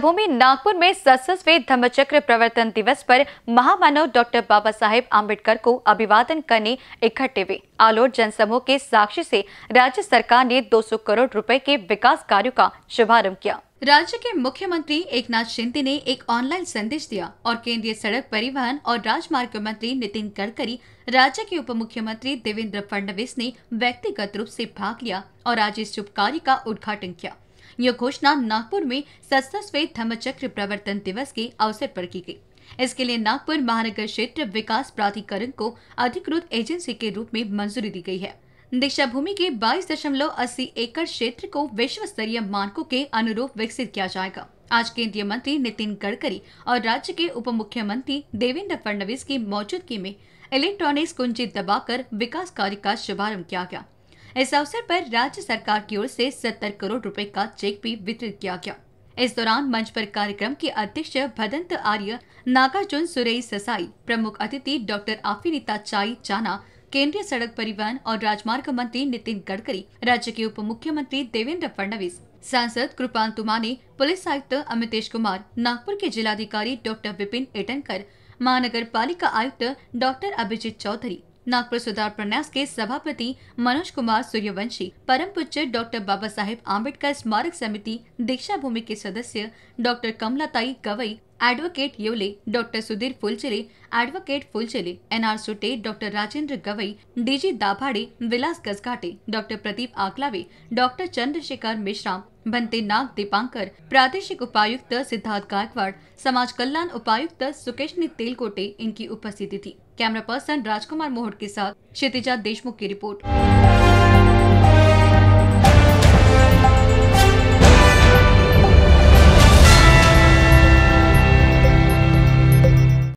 भूमि नागपुर में सड़सठवें धम्मचक्र प्रवर्तन दिवस पर महामानव डॉक्टर बाबा साहेब आम्बेडकर को अभिवादन करने इकट्ठे हुए आलोट जनसमूह के साक्षी से राज्य सरकार ने 200 करोड़ रुपए के विकास कार्यों का शुभारंभ किया राज्य के मुख्यमंत्री एकनाथ शिंदे ने एक ऑनलाइन संदेश दिया और केंद्रीय सड़क परिवहन और राजमार्ग मंत्री नितिन गडकरी राज्य के उप मुख्यमंत्री देवेंद्र फडणवीस ने व्यक्तिगत रूप ऐसी भाग लिया और आज इस शुभ कार्य का उद्घाटन किया यह घोषणा नागपुर में सत्सठवें धम्मचक्र प्रवर्तन दिवस के अवसर पर की गई इसके लिए नागपुर महानगर क्षेत्र विकास प्राधिकरण को अधिकृत एजेंसी के रूप में मंजूरी दी गई है दीक्षा भूमि के 22.80 एकड़ क्षेत्र को विश्व स्तरीय मानकों के अनुरूप विकसित किया जाएगा आज केंद्रीय मंत्री नितिन गडकरी और राज्य के उप मुख्यमंत्री देवेंद्र फडणवीस की मौजूदगी में इलेक्ट्रॉनिक्स कुंजी दबाकर विकास कार्य का शुभारंभ किया गया इस अवसर पर राज्य सरकार की ओर से 70 करोड़ रुपए का चेक भी वितरित किया गया इस दौरान मंच पर कार्यक्रम के अध्यक्ष भदंत आर्य नागार्जुन सुरेश ससाई प्रमुख अतिथि डॉक्टर आफिनीता चाई चाना केंद्रीय सड़क परिवहन और राजमार्ग मंत्री नितिन गडकरी राज्य के उप मुख्यमंत्री देवेंद्र फडणवीस सांसद कृपाल तुमानी पुलिस आयुक्त अमितेश कुमार नागपुर के जिलाधिकारी डॉक्टर विपिन एटनकर महानगर पालिका आयुक्त डॉक्टर अभिजीत चौधरी नागपुर सुधार प्रन्यास के सभापति मनोज कुमार सूर्यवंशी परम पुज्य डॉक्टर बाबा साहेब आम्बेडकर स्मारक समिति दीक्षा भूमि के सदस्य doctor Kamalatai Gavai advocate Yole doctor Sudhir Phulchele advocate Phulchele N R Sute doctor Rajendra Gavai DG Dabhade Vilas Gajghate doctor Pradeep Akalawe doctor Chandrashekhar Mishra Bhante Nag Dipankar प्रादेशिक उपायुक्त सिद्धार्थ गायकवाड़ समाज कल्याण उपायुक्त सुकेशनी तेलकोटे इनकी उपस्थिति थी कैमरा पर्सन राजकुमार मोहट के साथ क्षितिजा देशमुख की रिपोर्ट